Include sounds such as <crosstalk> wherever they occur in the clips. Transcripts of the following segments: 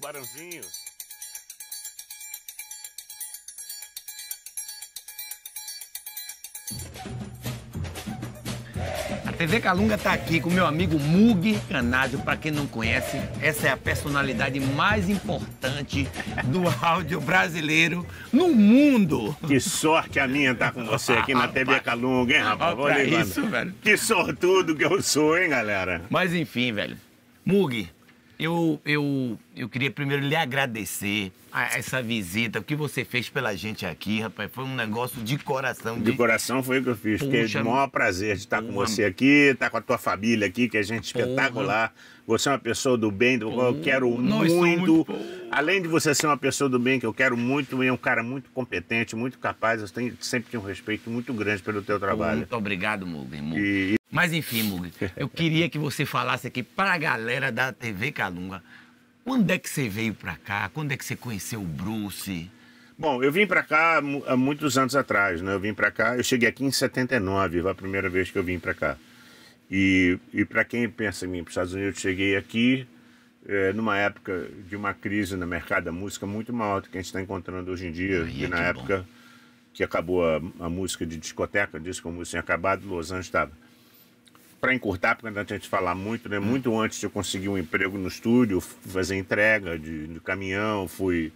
Tubarãozinho. A TV Calunga está aqui com meu amigo Mug Canado. Para quem não conhece, essa é a personalidade mais importante do áudio brasileiro no mundo. Que sorte a minha estar tá com você aqui na TV Calunga, hein, rapaz? Olha isso, velho. Que sortudo que eu sou, hein, galera? Mas enfim, velho. Mug, eu, eu, eu queria primeiro lhe agradecer a essa visita, o que você fez pela gente aqui, rapaz. Foi um negócio de coração. De, de coração foi o que eu fiz. Fiquei o maior prazer de estar com você aqui, estar tá com a tua família aqui, que é gente porra. espetacular. Você é uma pessoa do bem, do qual eu quero Nós muito. muito Além de você ser uma pessoa do bem, que eu quero muito, e é um cara muito competente, muito capaz, eu tenho, sempre tenho um respeito muito grande pelo teu trabalho. Muito obrigado, Mugen. E... Mas enfim, Mug, eu queria que você falasse aqui para a galera da TV Calunga. Quando é que você veio para cá? Quando é que você conheceu o Bruce? Bom, eu vim para cá há muitos anos atrás, né? Eu vim para cá, eu cheguei aqui em 79, foi a primeira vez que eu vim para cá. E, e para quem pensa em mim, para os Estados Unidos, cheguei aqui é, numa época de uma crise no mercado da música muito maior do que a gente está encontrando hoje em dia. e é na época bom. que acabou a, a, música de discoteca, disse a música tinha acabado, Los Angeles estava para encurtar, porque a gente fala muito, né? Hum. Muito antes de eu conseguir um emprego no estúdio, fui fazer entrega de, de caminhão, fui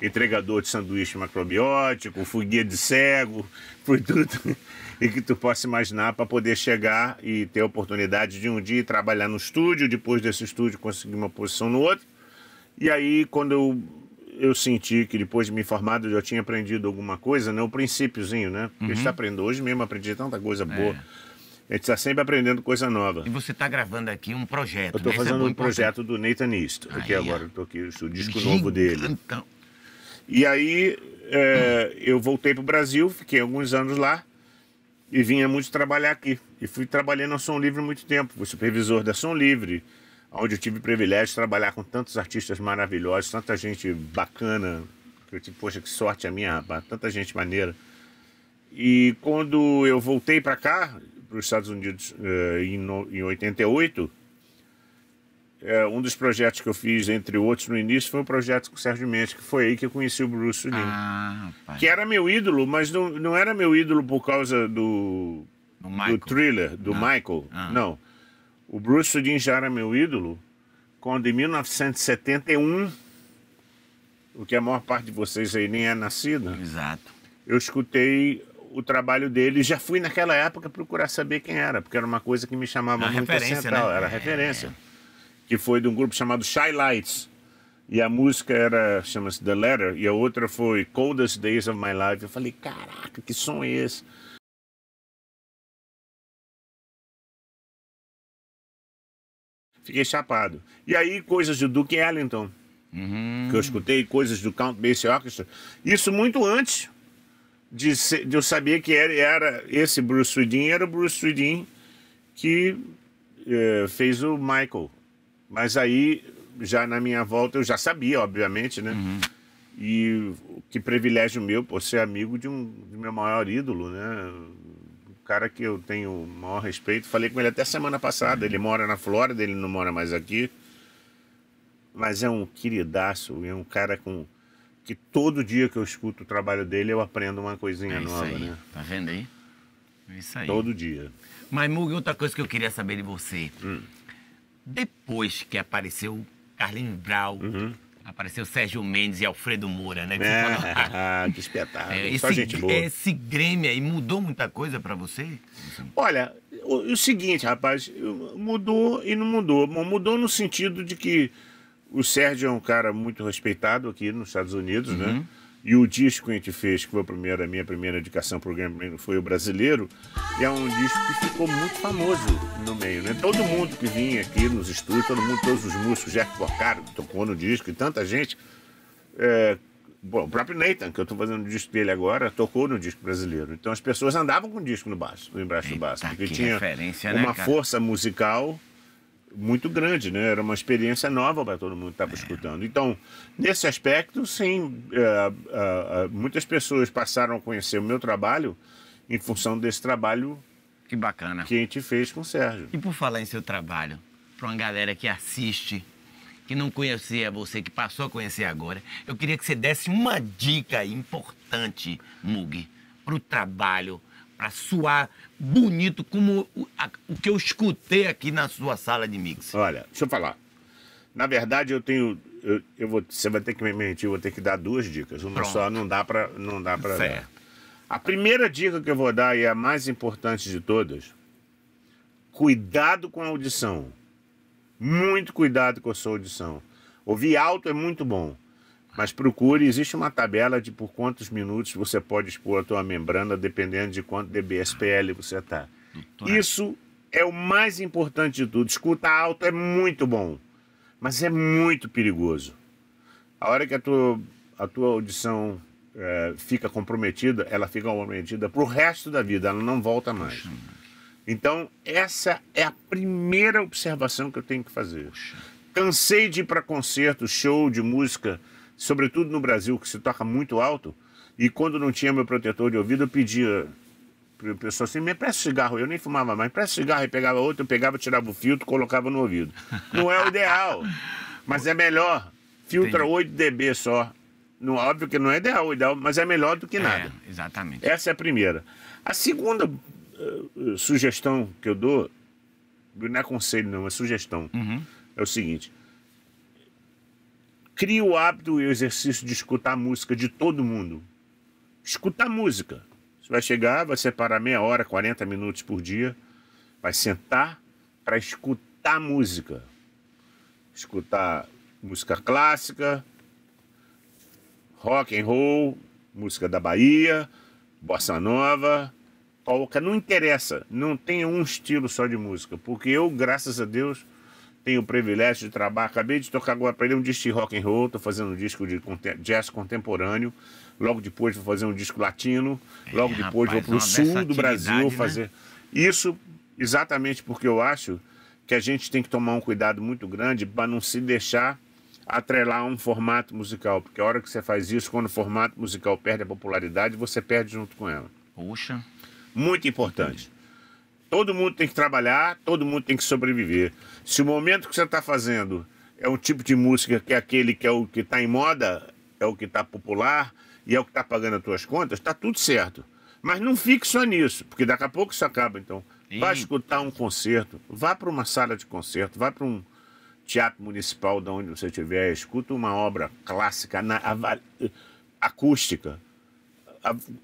entregador de sanduíche macrobiótico, fui guia de cego, <laughs> fui tudo <laughs> e que tu possa imaginar para poder chegar e ter a oportunidade de um dia trabalhar no estúdio, depois desse estúdio conseguir uma posição no outro. E aí, quando eu, eu senti que depois de me formado eu já tinha aprendido alguma coisa, né? O princípiozinho, né? Porque uhum. está aprendendo hoje mesmo, aprendi tanta coisa boa. É a gente está sempre aprendendo coisa nova. E você está gravando aqui um projeto. Eu estou né? É fazendo é um projeto do Nathan East, aqui agora, estou aqui, o disco Gigantão. novo dele. Então. E aí é, hum. eu voltei para o Brasil, fiquei alguns anos lá e vinha muito trabalhar aqui. E fui trabalhando na Som Livre muito tempo, fui supervisor da Som Livre, onde eu tive o privilégio de trabalhar com tantos artistas maravilhosos, tanta gente bacana. Que eu tive, poxa, que sorte a minha, rapaz, tanta gente maneira. E quando eu voltei para cá, para os Estados Unidos uh, em, no, em 88, é, eh, um dos projetos que eu fiz, entre outros, no início, foi um projeto com o Sérgio Mendes, que foi aí que eu conheci o Bruce Lee. Ah, que era meu ídolo, mas não, não era meu ídolo por causa do, do thriller, do não. Michael. Ah. Não. O Bruce Lee já era meu ídolo quando, em 1971, o que a maior parte de vocês aí nem é nascida. Exato. Eu escutei o trabalho dele. Já fui naquela época procurar saber quem era, porque era uma coisa que me chamava era muito central. Né? Era é. referência. Que foi de um grupo chamado Shy Lights. E a música era, chama-se The Letter, e a outra foi Coldest Days of My Life. Eu falei, caraca, que som é esse? Fiquei chapado. E aí, coisas do Duke Ellington, uhum. que eu escutei, coisas do Count Basie Orchestra. Isso muito antes de, de eu sabia que era, era esse Bruce Whedon era o Bruce Whedon que é, fez o Michael. Mas aí, já na minha volta, eu já sabia, obviamente, né? Uhum. E que privilégio meu por ser amigo de um do meu maior ídolo, né? Um cara que eu tenho o maior respeito. Falei com ele até semana passada. Ele mora na Flórida, ele não mora mais aqui. Mas é um queridaço, é um cara com que todo dia que eu escuto o trabalho dele, eu aprendo uma coisinha é nova, aí. né? Tá vendo aí? É isso aí. Todo dia. Mas, Mug, outra coisa que eu queria saber de você. Hum. Depois que apareceu Carlinhos Brau, uhum. apareceu Sérgio Mendes e Alfredo Moura, né? Que, é, <laughs> que espetáculo. É, esse, Só gente boa. Esse Grêmio aí mudou muita coisa para você? Olha, o, o seguinte, rapaz, mudou e não mudou. Mudou no sentido de que o Sérgio é um cara muito respeitado aqui nos Estados Unidos, né? uhum. né? E o disco que a gente fez, que foi a, primeira, a minha primeira indicação para o Grammy, foi o Brasileiro, e é um disco que ficou muito famoso no meio, né? Todo mundo que vinha aqui nos estúdios, todo mundo, todos os músicos, Jeff Porcaro, que tocou no disco, e tanta gente. É, bom, o próprio Nathan, que eu estou fazendo o disco dele agora, tocou no disco brasileiro. Então as pessoas andavam com o disco no baixo, embaixo Eita, do baixo, porque tinha né, uma né, força musical muito grande, né? Era uma experiência nova para todo mundo que estava é. escutando. Então, nesse aspecto, sim, é, é, muitas pessoas passaram a conhecer o meu trabalho em função desse trabalho que bacana que a gente fez com o Sérgio. E por falar em seu trabalho, para uma galera que assiste, que não conhecia você, que passou a conhecer agora, eu queria que você desse uma dica importante, Mug, para o trabalho a suar bonito, como o, a, o que eu escutei aqui na sua sala de mix. Olha, deixa eu falar. Na verdade, eu tenho. Eu, eu vou, você vai ter que me mentir, eu vou ter que dar duas dicas. Uma Pronto. só não dá para não dá para A primeira dica que eu vou dar e a mais importante de todas: cuidado com a audição. Muito cuidado com a sua audição. Ouvir alto é muito bom. Mas procure, existe uma tabela de por quantos minutos você pode expor a tua membrana, dependendo de quanto DBSPL você está. Isso é o mais importante de tudo. Escuta alto é muito bom, mas é muito perigoso. A hora que a tua, a tua audição é, fica comprometida, ela fica comprometida para o resto da vida, ela não volta mais. Então, essa é a primeira observação que eu tenho que fazer. Cansei de ir para concerto, show de música sobretudo no Brasil, que se toca muito alto. E quando não tinha meu protetor de ouvido, eu pedia para o pessoal assim: me presta cigarro. Eu nem fumava mais, presta cigarro. E pegava outro, eu pegava, tirava o filtro, colocava no ouvido. Não é o ideal, mas é melhor. Filtra Entendi. 8 dB só. Não, óbvio que não é ideal, ideal, mas é melhor do que é, nada. É, exatamente. Essa é a primeira. A segunda uh, sugestão que eu dou, não é conselho, não, é sugestão, uhum. é o seguinte: crie o hábito e o exercício de escutar música de todo mundo. Escutar música. Você vai chegar, vai separar meia hora, 40 minutos por dia, vai sentar para escutar música. Escutar música clássica, rock and roll, música da Bahia, bossa nova, polca, não interessa, não tem um estilo só de música, porque eu, graças a Deus, tenho o privilégio de trabalhar. Acabei de tocar agora para ele um disco de rock and roll. Estou fazendo um disco de jazz contemporâneo. Logo depois vou fazer um disco latino. É, logo é, depois rapaz, vou para o sul do Brasil né? fazer. Isso exatamente porque eu acho que a gente tem que tomar um cuidado muito grande para não se deixar atrelar a um formato musical, porque a hora que você faz isso, quando o formato musical perde a popularidade, você perde junto com ela. Puxa. Muito importante. Todo mundo tem que trabalhar, todo mundo tem que sobreviver. Se o momento que você está fazendo é um tipo de música que é aquele que é o que está em moda, é o que está popular e é o que está pagando as tuas contas, está tudo certo. Mas não fique só nisso, porque daqui a pouco isso acaba. Então, Sim. vá escutar um concerto, vá para uma sala de concerto, vá para um teatro municipal de onde você estiver, escuta uma obra clássica na, a, acústica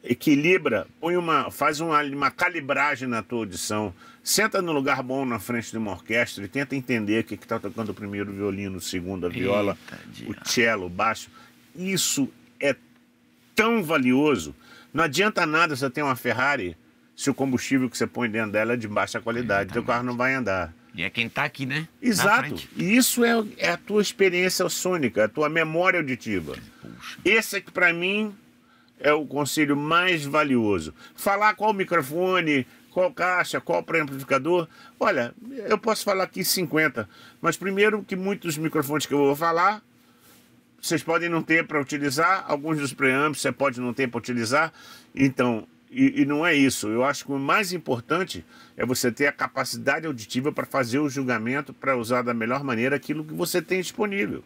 equilibra, põe uma, faz uma, uma calibragem na tua audição, senta no lugar bom na frente de uma orquestra e tenta entender o que está tocando o primeiro violino, o segundo a viola, Eita, o cello, o baixo. Isso é tão valioso. Não adianta nada você ter uma Ferrari se o combustível que você põe dentro dela é de baixa qualidade, Exatamente. teu carro não vai andar. E é quem está aqui, né? Exato. E isso é, é, a tua experiência sônica, a tua memória auditiva. Puxa. Esse é que para mim é o conselho mais valioso. Falar qual microfone, qual caixa, qual pré-amplificador. Olha, eu posso falar aqui 50, mas primeiro que muitos microfones que eu vou falar, vocês podem não ter para utilizar, alguns dos preamps você pode não ter para utilizar. Então, e, e, não é isso. Eu acho que o mais importante é você ter a capacidade auditiva para fazer o julgamento, para usar da melhor maneira aquilo que você tem disponível.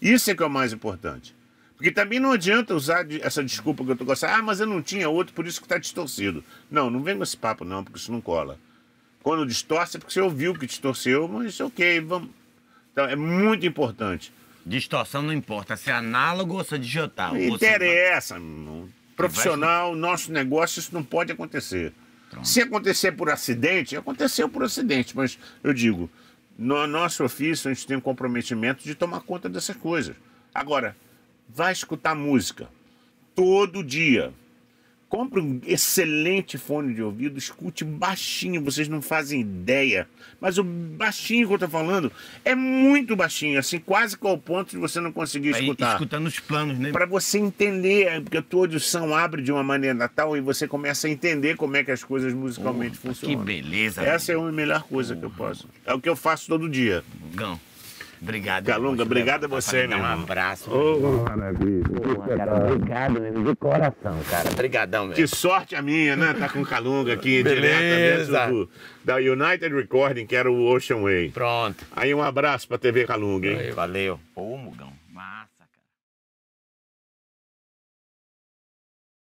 Isso é que é o mais importante. Porque também não adianta usar essa desculpa que eu tô gostando. Ah, mas eu não tinha outro, por isso que tá distorcido. Não, não vem com esse papo não, porque isso não cola. Quando distorce é porque você ouviu que distorceu, mas ok, vamos... Então é muito importante. Distorção não importa se é análogo ou se é digital. Não é interessa. Não... Profissional, nosso negócio, isso não pode acontecer. Pronto. Se acontecer por acidente, aconteceu por acidente, mas eu digo, no nosso ofício a gente tem um comprometimento de tomar conta dessas coisas. Agora, Vai escutar música todo dia. Compre um excelente fone de ouvido, escute baixinho, vocês não fazem ideia. Mas o baixinho que eu tô falando é muito baixinho, assim, quase que ao ponto de você não conseguir Vai escutar. Escutando os planos, né? Para você entender, é, porque a tua audição abre de uma maneira tal e você começa a entender como é que as coisas musicalmente oh, funcionam. Que beleza. Essa é a melhor coisa oh. que eu posso. É o que eu faço todo dia. Gão. Obrigado. Calunga, obrigado a você, mano. Um abraço. Oh, cara, obrigado mesmo, de coração, cara. Obrigadão, velho. Que sorte a minha, né? Tá com o Calunga aqui, direto da United Recording, que era o Ocean Way. Pronto. Aí um abraço pra TV Calunga, hein? valeu. Pô, Mugão.